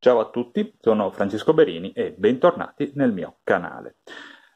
Ciao a tutti, sono Francesco Berini e bentornati nel mio canale.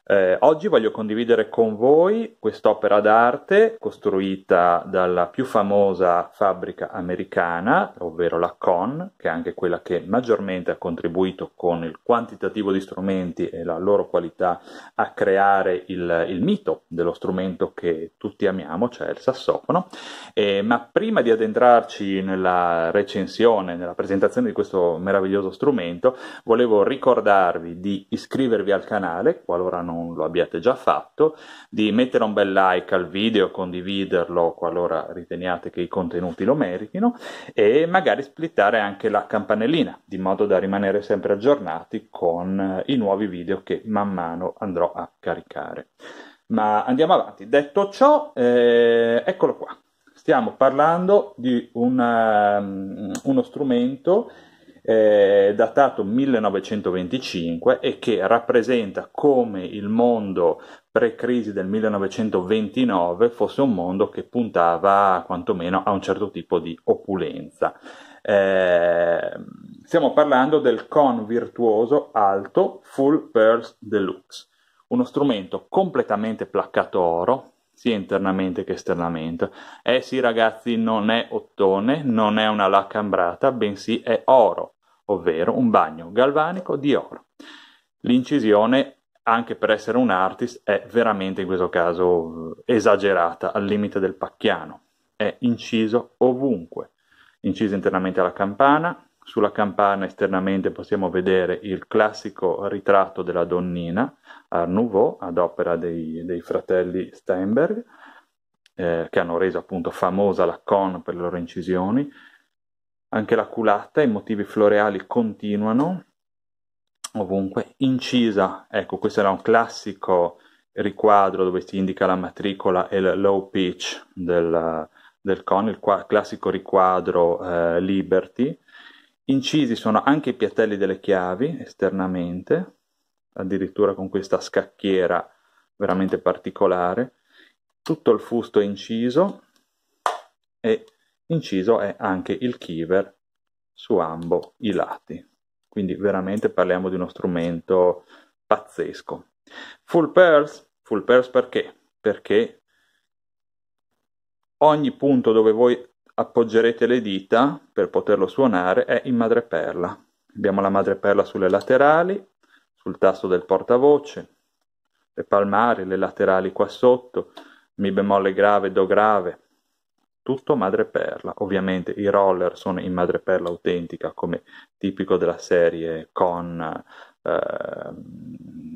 Eh, oggi voglio condividere con voi quest'opera d'arte costruita dalla più famosa fabbrica americana, ovvero la Con, che è anche quella che maggiormente ha contribuito con il quantitativo di strumenti e la loro qualità a creare il, il mito dello strumento che tutti amiamo, cioè il sassofono. Eh, ma prima di addentrarci nella recensione, nella presentazione di questo meraviglioso strumento, volevo ricordarvi di iscrivervi al canale qualora non non lo abbiate già fatto, di mettere un bel like al video, condividerlo qualora riteniate che i contenuti lo meritino e magari splittare anche la campanellina, di modo da rimanere sempre aggiornati con eh, i nuovi video che man mano andrò a caricare. Ma andiamo avanti. Detto ciò, eh, eccolo qua. Stiamo parlando di una, ehm, uno strumento eh, datato 1925 e che rappresenta come il mondo pre-crisi del 1929 fosse un mondo che puntava quantomeno a un certo tipo di opulenza. Eh, stiamo parlando del con virtuoso alto Full Pearls Deluxe, uno strumento completamente placcato oro sia internamente che esternamente. Eh sì ragazzi, non è ottone, non è una lacca ambrata, bensì è oro, ovvero un bagno galvanico di oro. L'incisione, anche per essere un artist, è veramente in questo caso esagerata, al limite del pacchiano. È inciso ovunque, inciso internamente alla campana, sulla campana esternamente possiamo vedere il classico ritratto della donnina Art Nouveau ad opera dei, dei fratelli Steinberg, eh, che hanno reso appunto famosa la con per le loro incisioni. Anche la culata, i motivi floreali continuano ovunque. Incisa, ecco, questo era un classico riquadro dove si indica la matricola e il low pitch del, del con, il qua, classico riquadro eh, Liberty, Incisi sono anche i piattelli delle chiavi esternamente, addirittura con questa scacchiera veramente particolare. Tutto il fusto è inciso e inciso è anche il kiver su ambo i lati. Quindi veramente parliamo di uno strumento pazzesco. Full purse, full purse perché? Perché ogni punto dove voi appoggerete le dita per poterlo suonare è in madreperla. Abbiamo la madreperla sulle laterali, sul tasto del portavoce, le palmari, le laterali qua sotto, mi bemolle grave, do grave, tutto madreperla. Ovviamente i roller sono in madreperla autentica, come tipico della serie con, eh,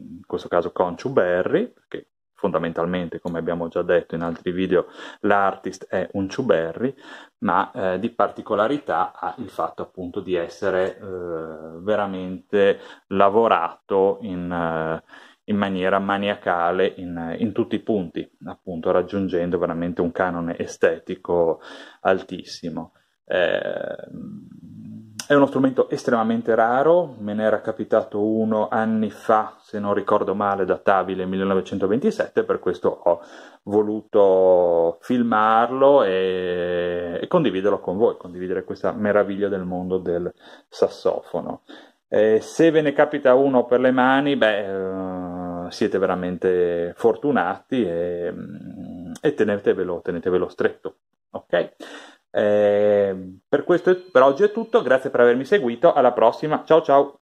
in questo caso con Chuberry, perché fondamentalmente, come abbiamo già detto in altri video, l'artist è un ciuberri, ma eh, di particolarità ha il fatto appunto di essere eh, veramente lavorato in, eh, in maniera maniacale in, in, tutti i punti, appunto raggiungendo veramente un canone estetico altissimo. Eh, è uno strumento estremamente raro, me ne era capitato uno anni fa, se non ricordo male, databile 1927, per questo ho voluto filmarlo e, e condividerlo con voi, condividere questa meraviglia del mondo del sassofono. Eh, se ve ne capita uno per le mani, beh, eh, siete veramente fortunati e, mm, e tenetevelo, tenetevelo stretto. Ok? Eh, per, questo, per oggi è tutto, grazie per avermi seguito, alla prossima, ciao ciao!